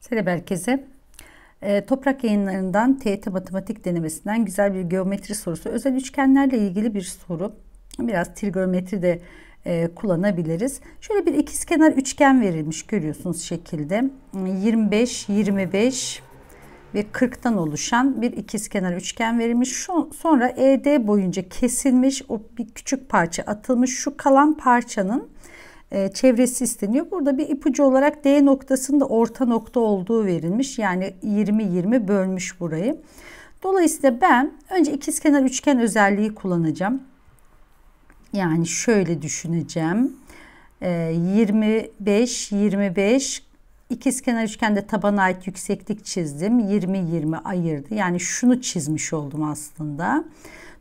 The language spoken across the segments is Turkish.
Selam herkese. E, toprak yayınlarından TET matematik denemesinden güzel bir geometri sorusu. Özel üçgenlerle ilgili bir soru. Biraz trigonometri de e, kullanabiliriz. Şöyle bir ikizkenar üçgen verilmiş görüyorsunuz şekilde. 25, 25 ve 40'tan oluşan bir ikizkenar üçgen verilmiş. Şu, sonra ED boyunca kesilmiş o bir küçük parça atılmış. Şu kalan parçanın e, çevresi isteniyor. Burada bir ipucu olarak D noktasında orta nokta olduğu verilmiş. Yani 20-20 bölmüş burayı. Dolayısıyla ben önce ikizkenar üçgen özelliği kullanacağım. Yani şöyle düşüneceğim. 25, e, 25, İkizkenar üçgende tabana ait yükseklik çizdim. 20-20 ayırdı. Yani şunu çizmiş oldum aslında.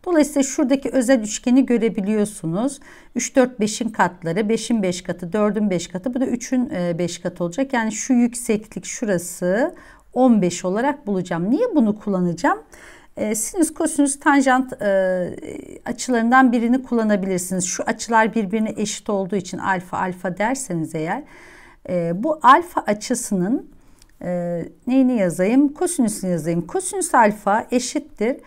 Dolayısıyla şuradaki özel üçgeni görebiliyorsunuz. 3, 4, 5'in katları, 5'in 5 katı, 4'ün 5 katı, bu da 3'ün 5 e, katı olacak. Yani şu yükseklik şurası 15 olarak bulacağım. Niye bunu kullanacağım? E, sinüs, kosinüs, tanjant e, açılarından birini kullanabilirsiniz. Şu açılar birbirine eşit olduğu için alfa alfa derseniz eğer e, bu alfa açısının e, neyini yazayım? Kosinüsünü yazayım. Kosinüs alfa eşittir.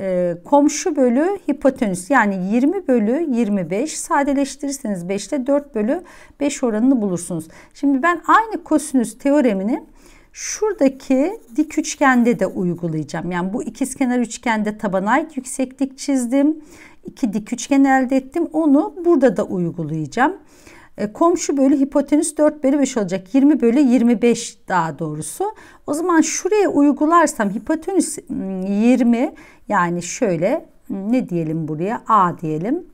E, komşu bölü hipotenüs yani 20 bölü 25 sadeleştirirseniz 5'te 4 bölü 5 oranını bulursunuz. Şimdi ben aynı kosinüs teoremini Şuradaki dik üçgende de uygulayacağım. Yani bu ikizkenar üçgende tabana ait yükseklik çizdim. İki dik üçgen elde ettim. Onu burada da uygulayacağım. E, komşu bölü hipotenüs 4 bölü 5 olacak. 20 bölü 25 daha doğrusu. O zaman şuraya uygularsam hipotenüs 20 hmm, yani şöyle hmm, ne diyelim buraya A diyelim.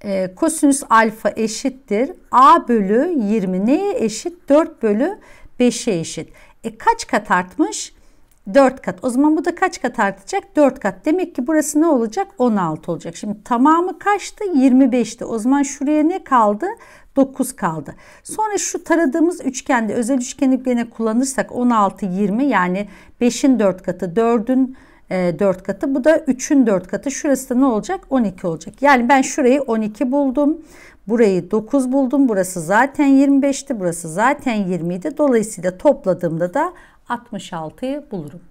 E, kosinüs alfa eşittir. A bölü 20 neye eşit? 4 bölü 5'e eşit. E kaç kat artmış? 4 kat. O zaman bu da kaç kat artacak? 4 kat. Demek ki burası ne olacak? 16 olacak. Şimdi tamamı kaçtı? 25'ti. O zaman şuraya ne kaldı? 9 kaldı. Sonra şu taradığımız üçgende özel üçgeni gene kullanırsak 16 20 yani 5'in 4 katı 4'ün 4 e, katı. Bu da 3'ün 4 katı. Şurası da ne olacak? 12 olacak. Yani ben şurayı 12 buldum. Burayı 9 buldum. Burası zaten 25'ti. Burası zaten 20'ydi. Dolayısıyla topladığımda da 66'yı bulurum.